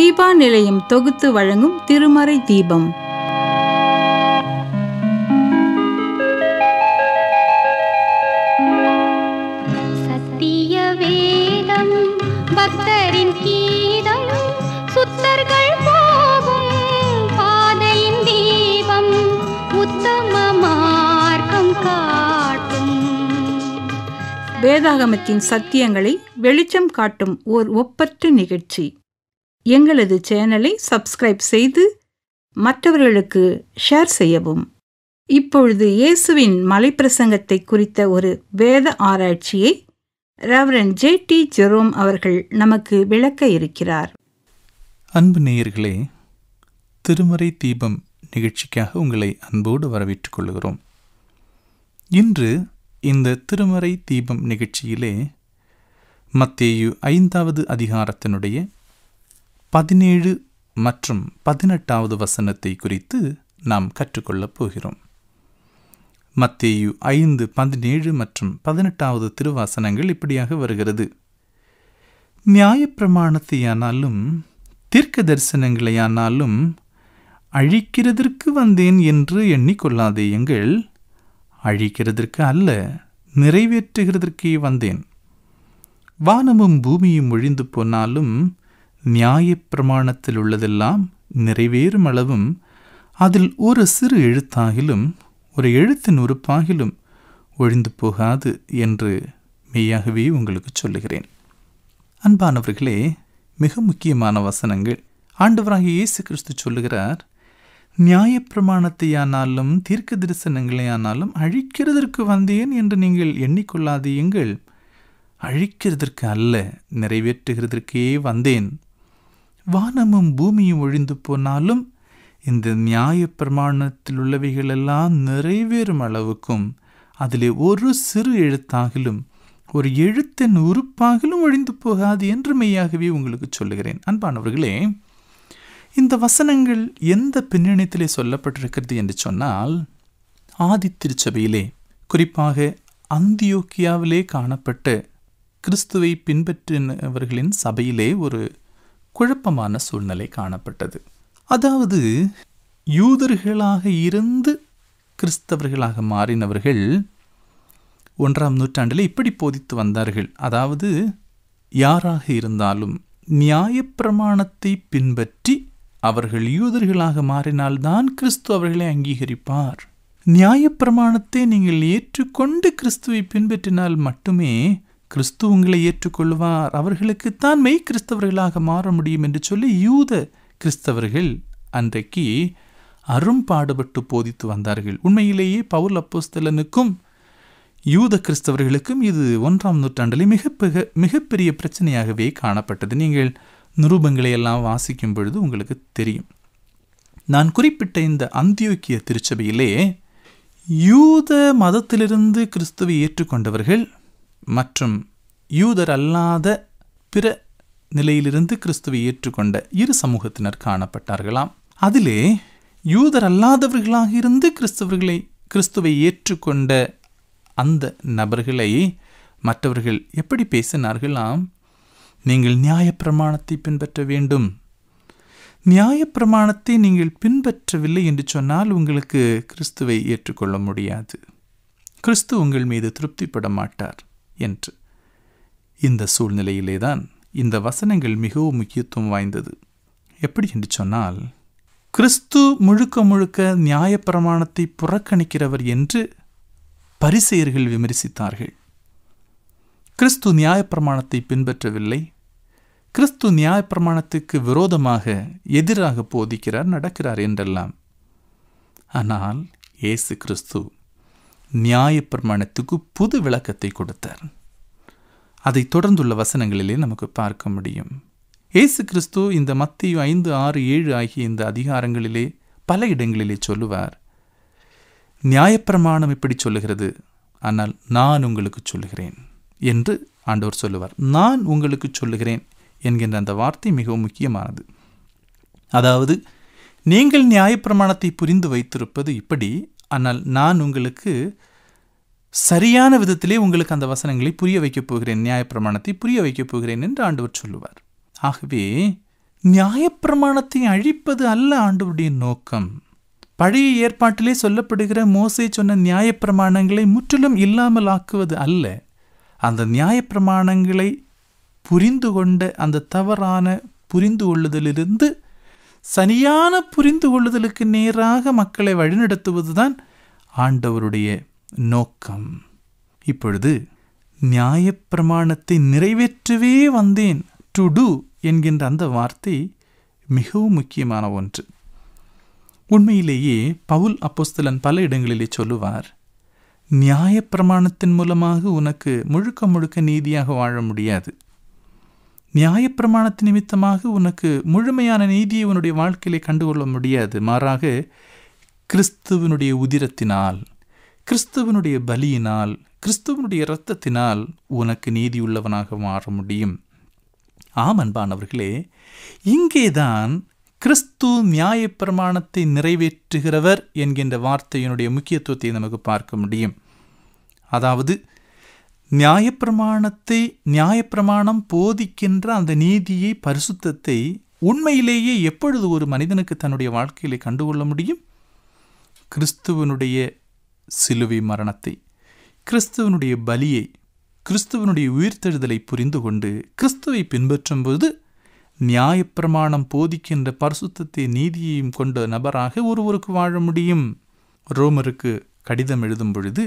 தீபா நிலையம் தொகுத்து வழங்கும் திருமறை தீபம் சத்திய வேதம் பக்தரின் கீதம் சுத்தர்கள் போகும் பாதையின் தீபம் உத்தம மார்க்கம் காட்டும் வேதாகமத்தின் சத்தியங்களை வெளிச்சம் காட்டும் ஓர் ஒப்பற்ற நிகழ்ச்சி எங்களது சேனலை சப்ஸ்கிரைப் செய்து மற்றவர்களுக்கு ஷேர் செய்யவும் இப்பொழுது இயேசுவின் மலைப்பிரசங்கத்தை குறித்த ஒரு வேத ஆராய்ச்சியை ரெவரன் ஜே டி ஜெரோம் அவர்கள் நமக்கு விளக்க இருக்கிறார் அன்பு நேயர்களே திருமறை தீபம் நிகழ்ச்சிக்காக உங்களை அன்போடு வரவேற்றுக் கொள்கிறோம் இன்று இந்த திருமறை தீபம் நிகழ்ச்சியிலே மத்தேயு ஐந்தாவது அதிகாரத்தினுடைய பதினேழு மற்றும் பதினெட்டாவது வசனத்தை குறித்து நாம் கற்றுக்கொள்ளப் போகிறோம் மத்தேயு ஐந்து பதினேழு மற்றும் பதினெட்டாவது திருவாசனங்கள் இப்படியாக வருகிறது நியாயப்பிரமாணத்தையானாலும் தீர்க்க தரிசனங்களையானாலும் அழிக்கிறதற்கு வந்தேன் என்று எண்ணிக்கொள்ளாதே எங்கள் அழிக்கிறதற்கு அல்ல நிறைவேற்றுகிறதற்கே வந்தேன் வானமும் பூமியும் ஒழிந்து போனாலும் நியாயப்பிரமாணத்தில் உள்ளதெல்லாம் நிறைவேறும் அளவும் அதில் ஒரு சிறு எழுத்தாகிலும் ஒரு எழுத்தின் உறுப்பாகிலும் ஒழிந்து போகாது என்று மெய்யாகவே உங்களுக்கு சொல்லுகிறேன் அன்பானவர்களே மிக முக்கியமான வசனங்கள் ஆண்டவராகிய இயேசு கிறிஸ்து சொல்லுகிறார் நியாயப்பிரமாணத்தையானாலும் தீர்க்க தரிசனங்களையானாலும் அழிக்கிறதற்கு வந்தேன் என்று நீங்கள் எண்ணிக்கொள்ளாதீங்கள் அழிக்கிறதற்கு அல்ல நிறைவேற்றுகிறதற்கே வந்தேன் வானமும் பூமியும் ஒழிந்து போனாலும் இந்த நியாய பிரமாணத்தில் உள்ளவைகளெல்லாம் நிறைவேறும் அளவுக்கும் அதிலே ஒரு சிறு எழுத்தாகிலும் ஒரு எழுத்தின் உறுப்பாகிலும் ஒழிந்து போகாது என்று மெய்யாகவே உங்களுக்கு சொல்லுகிறேன் அன்பானவர்களே இந்த வசனங்கள் எந்த பின்னணித்திலே சொல்லப்பட்டிருக்கிறது என்று சொன்னால் ஆதி திருச்சபையிலே குறிப்பாக அந்தியோக்கியாவிலே காணப்பட்ட கிறிஸ்துவை பின்பற்றினவர்களின் சபையிலே ஒரு குழப்பமான சூழ்நிலை காணப்பட்டது அதாவது யூதர்களாக இருந்து கிறிஸ்தவர்களாக மாறினவர்கள் ஒன்றாம் நூற்றாண்டில் இப்படி போதித்து வந்தார்கள் அதாவது யாராக இருந்தாலும் நியாயப்பிரமாணத்தை பின்பற்றி அவர்கள் யூதர்களாக மாறினால்தான் கிறிஸ்து அவர்களை அங்கீகரிப்பார் நியாயப்பிரமாணத்தை நீங்கள் ஏற்றுக்கொண்டு கிறிஸ்துவை பின்பற்றினால் மட்டுமே கிறிஸ்து உங்களை ஏற்றுக்கொள்வார் அவர்களுக்குத்தான் மெய் கிறிஸ்தவர்களாக மாற முடியும் என்று சொல்லி யூத கிறிஸ்தவர்கள் அன்றைக்கு அரும்பாடுபட்டு போதித்து வந்தார்கள் உண்மையிலேயே பவுல் அப்போஸ்தலனுக்கும் யூத கிறிஸ்தவர்களுக்கும் இது ஒன்றாம் நூற்றாண்டிலே மிக மிகப்பெரிய பிரச்சனையாகவே காணப்பட்டது நீங்கள் நிரூபங்களை எல்லாம் வாசிக்கும் பொழுது உங்களுக்கு தெரியும் நான் குறிப்பிட்ட இந்த அந்தியோக்கிய திருச்சபையிலே யூத மதத்திலிருந்து கிறிஸ்துவை ஏற்றுக்கொண்டவர்கள் மற்றும் யூதர் அல்லாத பிற நிலையிலிருந்து கிறிஸ்துவை ஏற்றுக்கொண்ட இரு சமூகத்தினர் காணப்பட்டார்களாம் அதிலே யூதர் அல்லாதவர்களாக இருந்து கிறிஸ்தவர்களை கிறிஸ்துவை ஏற்றுக்கொண்ட அந்த நபர்களை மற்றவர்கள் எப்படி பேசினார்களாம் நீங்கள் நியாயப்பிரமாணத்தை பின்பற்ற வேண்டும் நியாயப்பிரமாணத்தை நீங்கள் பின்பற்றவில்லை என்று சொன்னால் உங்களுக்கு கிறிஸ்துவை ஏற்றுக்கொள்ள முடியாது கிறிஸ்து உங்கள் மீது திருப்திப்பட மாட்டார் என்று இந்த சூழ்நிலையிலேதான் இந்த வசனங்கள் மிகவும் முக்கியத்துவம் வாய்ந்தது எப்படி என்று சொன்னால் கிறிஸ்து முழுக்க முழுக்க நியாயப்பிரமாணத்தை புறக்கணிக்கிறவர் என்று பரிசெயர்கள் விமர்சித்தார்கள் கிறிஸ்து நியாயப்பிரமாணத்தை பின்பற்றவில்லை கிறிஸ்து நியாயப்பிரமாணத்துக்கு விரோதமாக எதிராக போதிக்கிறார் நடக்கிறார் என்றெல்லாம் ஆனால் இயேசு கிறிஸ்து நியாய பிரமாணத்துக்கு புது விளக்கத்தை கொடுத்தார் அதை தொடர்ந்துள்ள வசனங்களிலே நமக்கு பார்க்க முடியும் இயேசு கிறிஸ்து இந்த மத்திய ஐந்து ஆறு ஏழு ஆகிய இந்த அதிகாரங்களிலே பல இடங்களிலே சொல்லுவார் நியாயப்பிரமாணம் இப்படி சொல்லுகிறது ஆனால் நான் உங்களுக்கு சொல்லுகிறேன் என்று ஆண்டவர் சொல்லுவார் நான் உங்களுக்கு சொல்லுகிறேன் என்கின்ற அந்த வார்த்தை மிகவும் முக்கியமானது அதாவது நீங்கள் நியாயப்பிரமாணத்தை புரிந்து வைத்திருப்பது இப்படி ஆனால் நான் உங்களுக்கு சரியான விதத்திலே உங்களுக்கு அந்த வசனங்களை புரிய வைக்கப் போகிறேன் நியாயப்பிரமாணத்தை புரிய வைக்கப் போகிறேன் என்று ஆண்டவர் சொல்லுவார் ஆகவே நியாயப்பிரமாணத்தை அழிப்பது அல்ல ஆண்டவருடைய நோக்கம் பழைய ஏற்பாட்டிலே சொல்லப்படுகிற மோசை சொன்ன நியாயப்பிரமாணங்களை முற்றிலும் இல்லாமல் ஆக்குவது அல்ல அந்த நியாயப்பிரமாணங்களை புரிந்து கொண்ட அந்த தவறான புரிந்து கொள்ளுதலிருந்து சரியான புரிந்து கொள்ளுதலுக்கு நேராக மக்களை வழிநடத்துவதுதான் ஆண்டவருடைய நோக்கம் இப்பொழுது நியாயப்பிரமாணத்தை நிறைவேற்றவே வந்தேன் டு டூ என்கின்ற அந்த வார்த்தை மிகவும் முக்கியமான ஒன்று உண்மையிலேயே பவுல் அப்போஸ்தலன் பல இடங்களிலே சொல்லுவார் நியாயப்பிரமாணத்தின் மூலமாக உனக்கு முழுக்க முழுக்க நீதியாக வாழ முடியாது நியாயப்பிரமாணத்து நிமித்தமாக உனக்கு முழுமையான நீதியை உன்னுடைய வாழ்க்கையிலே கண்டுகொள்ள முடியாது மாறாக கிறிஸ்துவனுடைய உதிரத்தினால் கிறிஸ்துவனுடைய பலியினால் கிறிஸ்துவனுடைய இரத்தத்தினால் உனக்கு நீதியுள்ளவனாக மாற முடியும் ஆம் அன்பானவர்களே இங்கேதான் கிறிஸ்து நியாயப்பிரமாணத்தை நிறைவேற்றுகிறவர் என்கின்ற வார்த்தையினுடைய முக்கியத்துவத்தை நமக்கு பார்க்க முடியும் அதாவது நியாயப்பிரமாணத்தை நியாயப்பிரமாணம் போதிக்கின்ற அந்த நீதியை பரிசுத்தத்தை உண்மையிலேயே எப்பொழுது ஒரு மனிதனுக்கு தன்னுடைய வாழ்க்கையிலே கண்டுகொள்ள முடியும் கிறிஸ்துவனுடைய சிலுவை மரணத்தை கிறிஸ்துவனுடைய பலியை கிறிஸ்துவனுடைய உயிர்த்தெழுதலை புரிந்து கொண்டு கிறிஸ்துவை பின்பற்றும்போது நியாயப்பிரமாணம் போதிக்கின்ற பரிசுத்தத்தை நீதியையும் கொண்ட நபராக ஒருவருக்கு வாழ முடியும் ரோமருக்கு கடிதம் எழுதும் பொழுது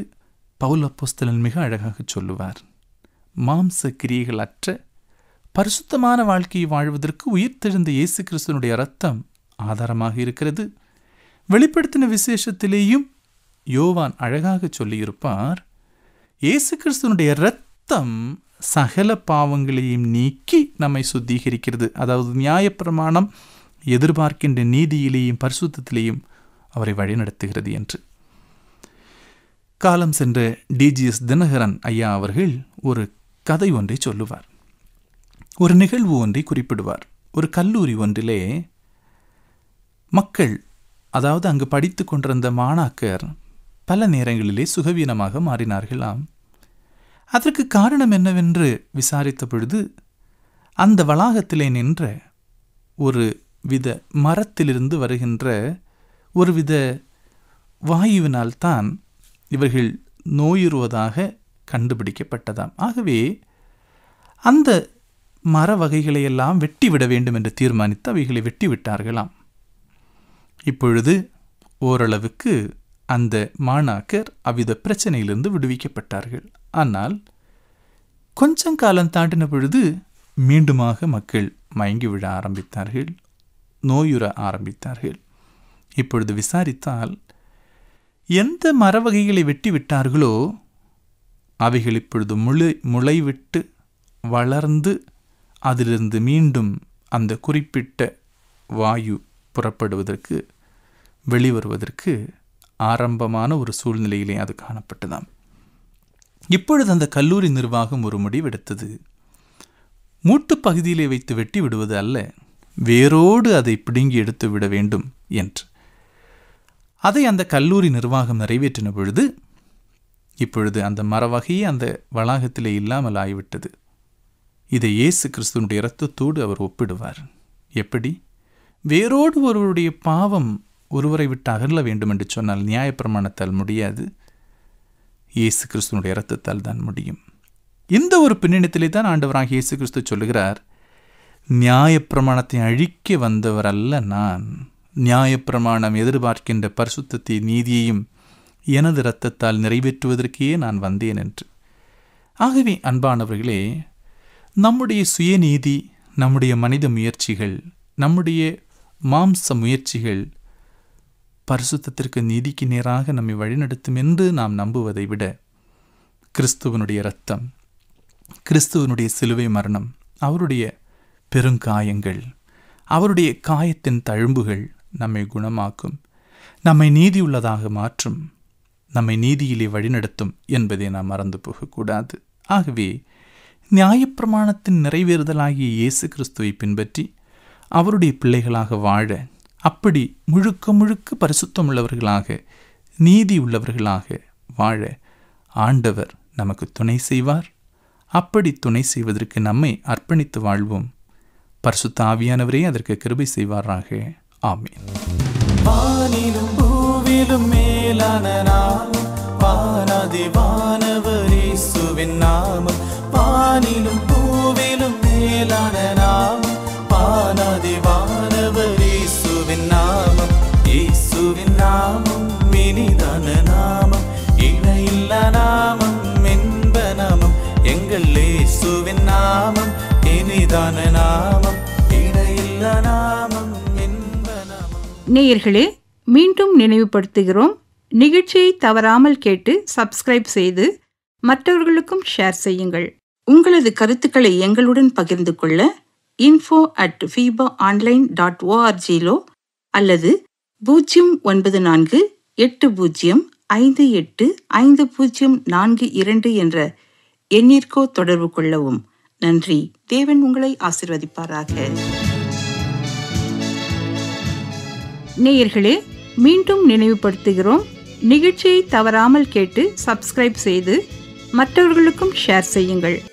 பவுல் அப்போஸ்தலன் மிக அழகாக சொல்லுவார் மாம்ச கிரியைகள் அற்ற பரிசுத்தமான வாழ்க்கையை வாழ்வதற்கு உயிர்த்தெழுந்த இயேசு கிறிஸ்தனுடைய ரத்தம் ஆதாரமாக இருக்கிறது வெளிப்படுத்தின விசேஷத்திலேயும் யோவான் அழகாக சொல்லியிருப்பார் இயேசு கிறிஸ்தனுடைய இரத்தம் சகல பாவங்களையும் நீக்கி நம்மை சுத்திகரிக்கிறது அதாவது நியாயப்பிரமாணம் எதிர்பார்க்கின்ற நீதியிலேயும் பரிசுத்திலேயும் அவரை வழிநடத்துகிறது என்று காலம் சென்ற டிஜிஎஸ் தினகரன் ஐயா அவர்கள் ஒரு கதை ஒன்றை சொல்லுவார் ஒரு நிகழ்வு ஒன்றை குறிப்பிடுவார் ஒரு கல்லூரி ஒன்றிலே மக்கள் அதாவது அங்கு படித்து கொண்டிருந்த மாணாக்கர் பல நேரங்களிலே சுகவீனமாக மாறினார்களாம் அதற்கு காரணம் என்னவென்று விசாரித்த பொழுது அந்த வளாகத்திலே நின்ற ஒரு வித மரத்திலிருந்து வருகின்ற ஒருவித வாயுவினால்தான் இவர்கள் நோயுறுவதாக கண்டுபிடிக்கப்பட்டதாம் ஆகவே அந்த மர வகைகளையெல்லாம் வெட்டிவிட வேண்டும் என்று தீர்மானித்து அவைகளை வெட்டிவிட்டார்களாம் இப்பொழுது ஓரளவுக்கு அந்த மாணாக்கர் அவ்வித பிரச்சனையிலிருந்து விடுவிக்கப்பட்டார்கள் ஆனால் கொஞ்சம் காலம் தாண்டின பொழுது மீண்டுமாக மக்கள் மயங்கி விட ஆரம்பித்தார்கள் நோயுற ஆரம்பித்தார்கள் இப்பொழுது விசாரித்தால் எந்த மரவகைகளை வெட்டி விட்டார்களோ அவைகள் இப்பொழுது முளை முளைவிட்டு வளர்ந்து அதிலிருந்து மீண்டும் அந்த குறிப்பிட்ட வாயு புறப்படுவதற்கு வெளிவருவதற்கு ஆரம்பமான ஒரு சூழ்நிலையிலே அது காணப்பட்டதாம் இப்பொழுது அந்த கல்லூரி நிர்வாகம் ஒரு முடிவெடுத்தது மூட்டு பகுதியிலே வைத்து வெட்டி விடுவது அல்ல வேரோடு அதை பிடுங்கி எடுத்து விட வேண்டும் என்று அதை அந்த கல்லூரி நிர்வாகம் நிறைவேற்றின பொழுது இப்பொழுது அந்த மரவகையே அந்த வளாகத்திலே இல்லாமல் ஆகிவிட்டது இதை இயேசு கிறிஸ்துவனுடைய இரத்தத்தோடு அவர் ஒப்பிடுவார் எப்படி வேரோடு ஒருவருடைய பாவம் ஒருவரை விட்டு அகல வேண்டும் என்று சொன்னால் நியாயப்பிரமாணத்தால் முடியாது இயேசு கிறிஸ்துவனுடைய இரத்தத்தால் தான் முடியும் இந்த ஒரு பின்னணித்திலே தான் ஆண்டவராக இயேசு கிறிஸ்து சொல்லுகிறார் நியாயப்பிரமாணத்தை அழிக்க வந்தவர் அல்ல நான் நியாயப்பிரமாணம் எதிர்பார்க்கின்ற பரிசுத்தத்தை நீதியையும் எனது இரத்தத்தால் நிறைவேற்றுவதற்கே நான் வந்தேன் என்று ஆகவே அன்பானவர்களே நம்முடைய சுயநீதி நம்முடைய மனித முயற்சிகள் நம்முடைய மாம்ச முயற்சிகள் பரிசுத்தத்திற்கு நீதிக்கு நேராக நம்மை வழிநடத்தும் என்று நாம் நம்புவதை விட கிறிஸ்துவனுடைய இரத்தம் கிறிஸ்துவனுடைய சிலுவை மரணம் அவருடைய பெருங்காயங்கள் அவருடைய காயத்தின் தழும்புகள் நம்மை குணமாக்கும் நம்மை நீதி உள்ளதாக மாற்றும் நம்மை நீதியிலே வழிநடத்தும் என்பதை நாம் மறந்து போகக்கூடாது ஆகவே நியாயப்பிரமாணத்தின் நிறைவேறுதலாகிய இயேசு கிறிஸ்துவை பின்பற்றி அவருடைய பிள்ளைகளாக வாழ அப்படி முழுக்க முழுக்க பரிசுத்தம் உள்ளவர்களாக நீதி உள்ளவர்களாக வாழ ஆண்டவர் நமக்கு துணை செய்வார் அப்படி துணை செய்வதற்கு நம்மை அர்ப்பணித்து வாழ்வோம் பரிசுத்த ஆவியானவரே அதற்கு கிருபை செய்வாராக ஆமீன் பூவிலும் மேலான நாமம் வானாதி பூவிலும் மேலான நாமம் நேயர்களே மீண்டும் நினைவுபடுத்துகிறோம் நிகழ்ச்சியை தவறாமல் கேட்டு சப்ஸ்கிரைப் செய்து மற்றவர்களுக்கும் ஷேர் செய்யுங்கள் உங்களது கருத்துக்களை எங்களுடன் பகிர்ந்து கொள்ள info at FIBA online dot ஓஆர்ஜிலோ அல்லது பூஜ்ஜியம் ஒன்பது நான்கு எட்டு பூஜ்ஜியம் ஐந்து எட்டு ஐந்து பூஜ்ஜியம் நான்கு இரண்டு என்ற எண்ணிற்கோ தொடர்பு கொள்ளவும் நன்றி தேவன் உங்களை ஆசிர்வதிப்பாராக நேயர்களே மீண்டும் நினைவுபடுத்துகிறோம் நிகழ்ச்சியை தவறாமல் கேட்டு சப்ஸ்கிரைப் செய்து மற்றவர்களுக்கும் ஷேர் செய்யுங்கள்